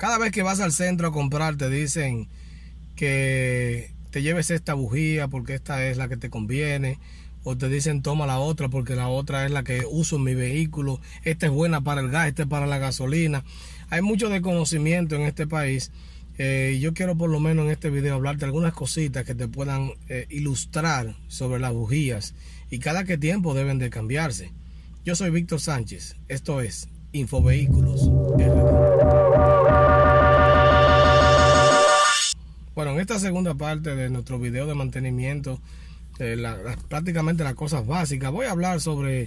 Cada vez que vas al centro a comprar te dicen que te lleves esta bujía porque esta es la que te conviene. O te dicen toma la otra porque la otra es la que uso en mi vehículo. Esta es buena para el gas, esta es para la gasolina. Hay mucho desconocimiento en este país. Eh, yo quiero por lo menos en este video hablarte algunas cositas que te puedan eh, ilustrar sobre las bujías y cada que tiempo deben de cambiarse. Yo soy Víctor Sánchez, esto es Infovehículos Bueno, en esta segunda parte de nuestro video de mantenimiento, eh, prácticamente las cosas básicas, voy a hablar sobre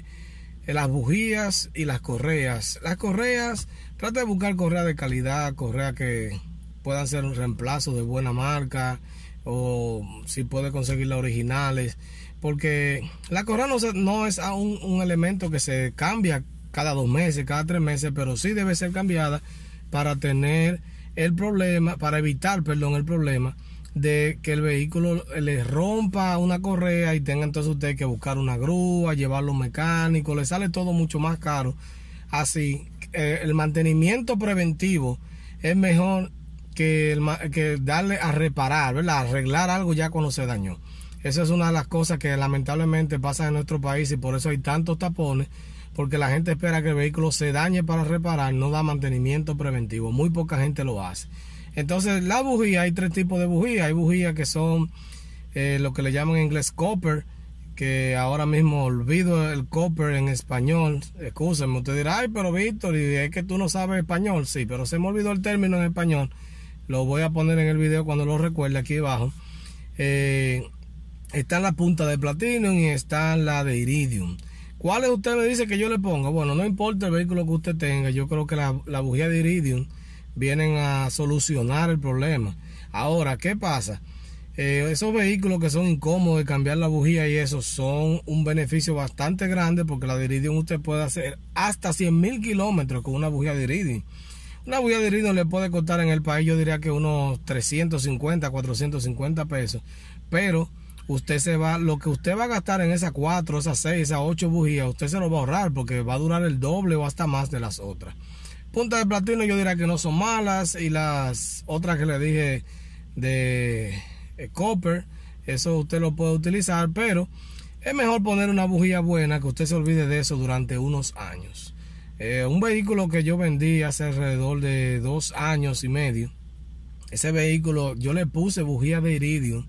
eh, las bujías y las correas. Las correas, trata de buscar correas de calidad, correas que puedan ser un reemplazo de buena marca o si puede conseguir las originales, porque la correa no, es un, un elemento que se cambia cada dos meses, cada tres meses, pero sí debe ser cambiada para tener el problema, para evitar, perdón, el problema de que el vehículo le rompa una correa y tenga entonces usted que buscar una grúa, llevarlo mecánico, le sale todo mucho más caro. Así, eh, el mantenimiento preventivo es mejor que, que darle a reparar, ¿verdad? Arreglar algo ya cuando se dañó. Esa es una de las cosas que lamentablemente pasa en nuestro país y por eso hay tantos tapones porque la gente espera que el vehículo se dañe para reparar, no da mantenimiento preventivo, muy poca gente lo hace. Entonces la bujía, hay tres tipos de bujía, hay bujías que son eh, lo que le llaman en inglés copper, que ahora mismo olvido el copper en español, excúsenme, usted dirá, ay, pero Víctor, es que tú no sabes español, sí, pero se me olvidó el término en español, lo voy a poner en el video cuando lo recuerde aquí abajo. Eh, está la punta de platino y está la de iridium. ¿Cuáles usted me dice que yo le ponga? Bueno, no importa el vehículo que usted tenga, yo creo que la, la bujía de Iridium vienen a solucionar el problema. Ahora, ¿qué pasa? Eh, esos vehículos que son incómodos de cambiar la bujía y eso son un beneficio bastante grande porque la de Iridium usted puede hacer hasta 100 mil kilómetros con una bujía de Iridium. Una bujía de Iridium le puede costar en el país, yo diría que unos 350, 450 pesos. Pero usted se va, lo que usted va a gastar en esas cuatro, esas seis, esas ocho bujías, usted se lo va a ahorrar porque va a durar el doble o hasta más de las otras. Punta de platino yo diría que no son malas y las otras que le dije de eh, copper, eso usted lo puede utilizar, pero es mejor poner una bujía buena que usted se olvide de eso durante unos años. Eh, un vehículo que yo vendí hace alrededor de dos años y medio, ese vehículo yo le puse bujía de iridium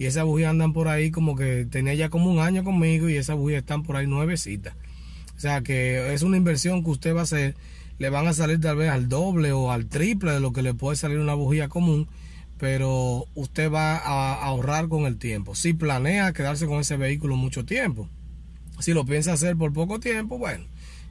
y esas bujías andan por ahí como que tenía ya como un año conmigo y esas bujías están por ahí nuevecitas. O sea que es una inversión que usted va a hacer, le van a salir tal vez al doble o al triple de lo que le puede salir una bujía común, pero usted va a ahorrar con el tiempo. Si planea quedarse con ese vehículo mucho tiempo, si lo piensa hacer por poco tiempo, bueno,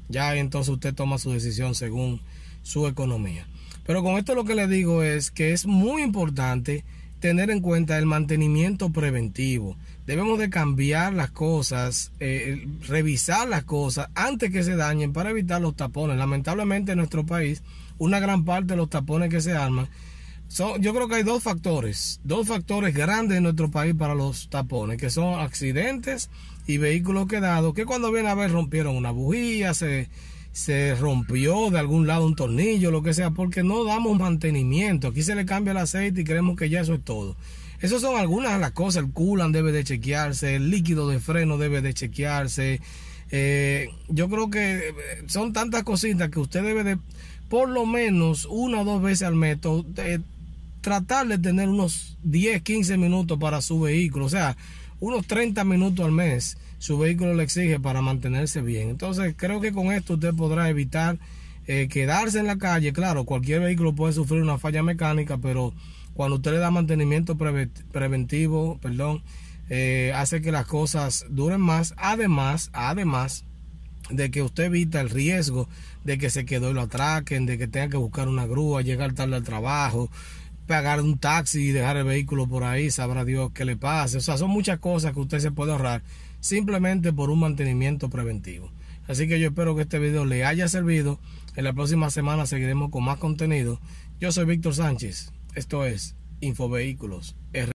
ya entonces usted toma su decisión según su economía. Pero con esto lo que le digo es que es muy importante tener en cuenta el mantenimiento preventivo. Debemos de cambiar las cosas, eh, revisar las cosas antes que se dañen para evitar los tapones. Lamentablemente en nuestro país, una gran parte de los tapones que se arman, son, yo creo que hay dos factores, dos factores grandes en nuestro país para los tapones, que son accidentes y vehículos quedados, que cuando vienen a ver rompieron una bujía, se se rompió de algún lado un tornillo, lo que sea, porque no damos mantenimiento. Aquí se le cambia el aceite y creemos que ya eso es todo. Esas son algunas de las cosas. El culan debe de chequearse, el líquido de freno debe de chequearse. Eh, yo creo que eh, son tantas cositas que usted debe de, por lo menos una o dos veces al mes, eh, tratar de tener unos 10, 15 minutos para su vehículo. O sea, unos 30 minutos al mes su vehículo le exige para mantenerse bien. Entonces creo que con esto usted podrá evitar eh, quedarse en la calle. Claro, cualquier vehículo puede sufrir una falla mecánica, pero cuando usted le da mantenimiento preventivo, perdón, eh, hace que las cosas duren más. Además, además de que usted evita el riesgo de que se quedó y lo atraquen, de que tenga que buscar una grúa, llegar tarde al trabajo, pagar un taxi y dejar el vehículo por ahí, sabrá Dios qué le pase. O sea, son muchas cosas que usted se puede ahorrar simplemente por un mantenimiento preventivo. Así que yo espero que este video le haya servido. En la próxima semana seguiremos con más contenido. Yo soy Víctor Sánchez. Esto es Infovehículos.